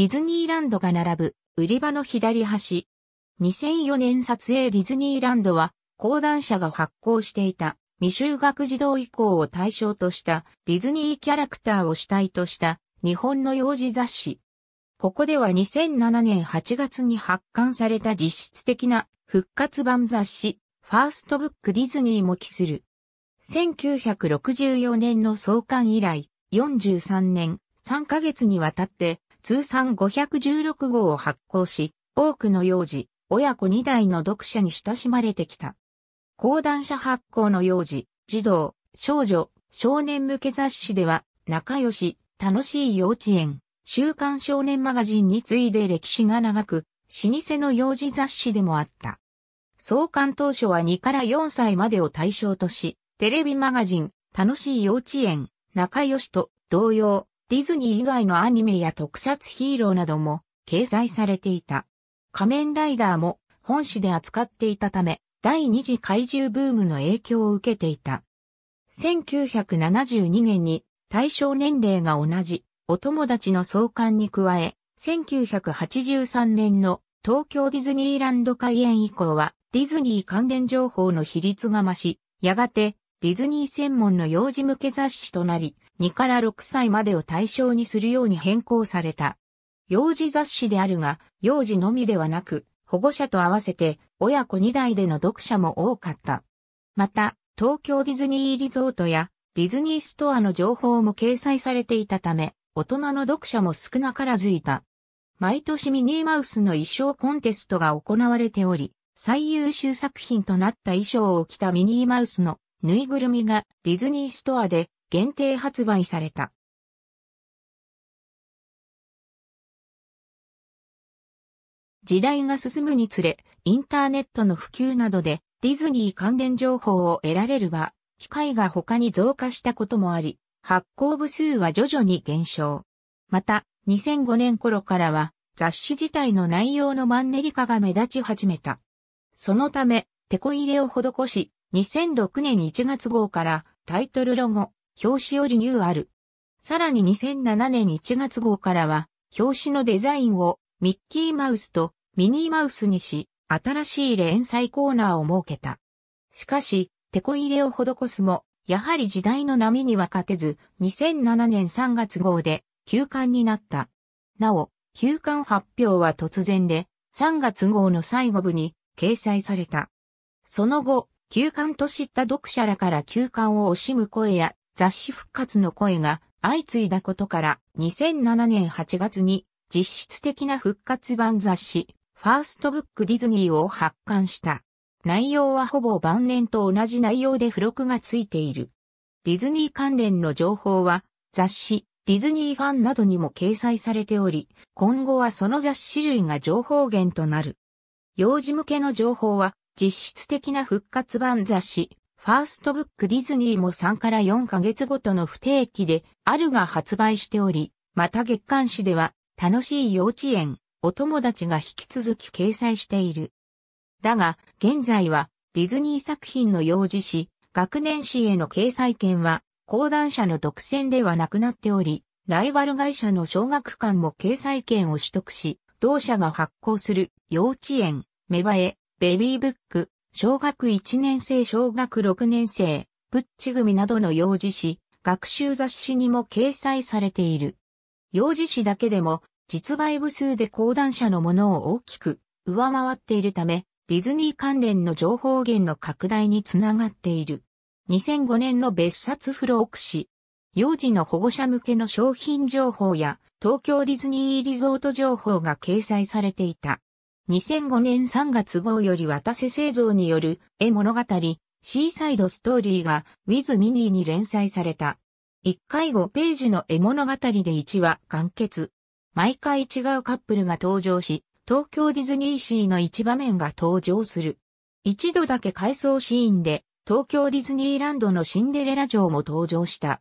ディズニーランドが並ぶ売り場の左端。2004年撮影ディズニーランドは講談社が発行していた未就学児童以降を対象としたディズニーキャラクターを主体とした日本の幼児雑誌。ここでは2007年8月に発刊された実質的な復活版雑誌ファーストブックディズニーも期する。1964年の創刊以来43年3ヶ月にわたって通算516号を発行し、多くの幼児、親子2代の読者に親しまれてきた。講談社発行の幼児、児童、少女、少年向け雑誌では、仲良し、楽しい幼稚園、週刊少年マガジンに次いで歴史が長く、老舗の幼児雑誌でもあった。創刊当初は2から4歳までを対象とし、テレビマガジン、楽しい幼稚園、仲良しと同様、ディズニー以外のアニメや特撮ヒーローなども掲載されていた。仮面ライダーも本誌で扱っていたため、第二次怪獣ブームの影響を受けていた。1972年に対象年齢が同じお友達の創刊に加え、1983年の東京ディズニーランド開園以降はディズニー関連情報の比率が増し、やがてディズニー専門の幼児向け雑誌となり、2から6歳までを対象にするように変更された。幼児雑誌であるが、幼児のみではなく、保護者と合わせて親子2代での読者も多かった。また、東京ディズニーリゾートやディズニーストアの情報も掲載されていたため、大人の読者も少なからずいた。毎年ミニーマウスの衣装コンテストが行われており、最優秀作品となった衣装を着たミニーマウスのぬいぐるみがディズニーストアで限定発売された。時代が進むにつれ、インターネットの普及などでディズニー関連情報を得られるは、機会が他に増加したこともあり、発行部数は徐々に減少。また、2005年頃からは、雑誌自体の内容のマンネリ化が目立ち始めた。そのため、テコ入れを施し、2006年1月号からタイトルロゴ、表紙をリニューアル。さらに2007年1月号からは、表紙のデザインをミッキーマウスとミニーマウスにし、新しい連載コーナーを設けた。しかし、テコ入れを施すも、やはり時代の波には勝てず、2007年3月号で休刊になった。なお、休刊発表は突然で、3月号の最後部に掲載された。その後、休刊と知った読者らから休刊を惜しむ声や、雑誌復活の声が相次いだことから2007年8月に実質的な復活版雑誌ファーストブックディズニーを発刊した。内容はほぼ晩年と同じ内容で付録がついている。ディズニー関連の情報は雑誌ディズニーファンなどにも掲載されており、今後はその雑誌類が情報源となる。幼児向けの情報は実質的な復活版雑誌ファーストブックディズニーも3から4ヶ月ごとの不定期であるが発売しており、また月刊誌では楽しい幼稚園、お友達が引き続き掲載している。だが、現在はディズニー作品の幼児誌、学年誌への掲載権は講談社の独占ではなくなっており、ライバル会社の小学館も掲載権を取得し、同社が発行する幼稚園、芽生え、ベビーブック、小学1年生小学6年生、プッチ組などの幼児誌、学習雑誌にも掲載されている。幼児誌だけでも実売部数で講談社のものを大きく上回っているため、ディズニー関連の情報源の拡大につながっている。2005年の別冊付録誌。幼児の保護者向けの商品情報や東京ディズニーリゾート情報が掲載されていた。2005年3月号より渡瀬製造による絵物語、シーサイドストーリーがウィズ・ミニーに連載された。1回5ページの絵物語で1話完結。毎回違うカップルが登場し、東京ディズニーシーの一場面が登場する。一度だけ回想シーンで、東京ディズニーランドのシンデレラ城も登場した。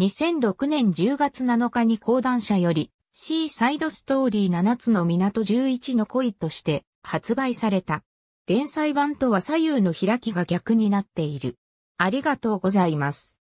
2006年10月7日に講談社より、シーサイドストーリー7つの港11の恋として発売された。連載版とは左右の開きが逆になっている。ありがとうございます。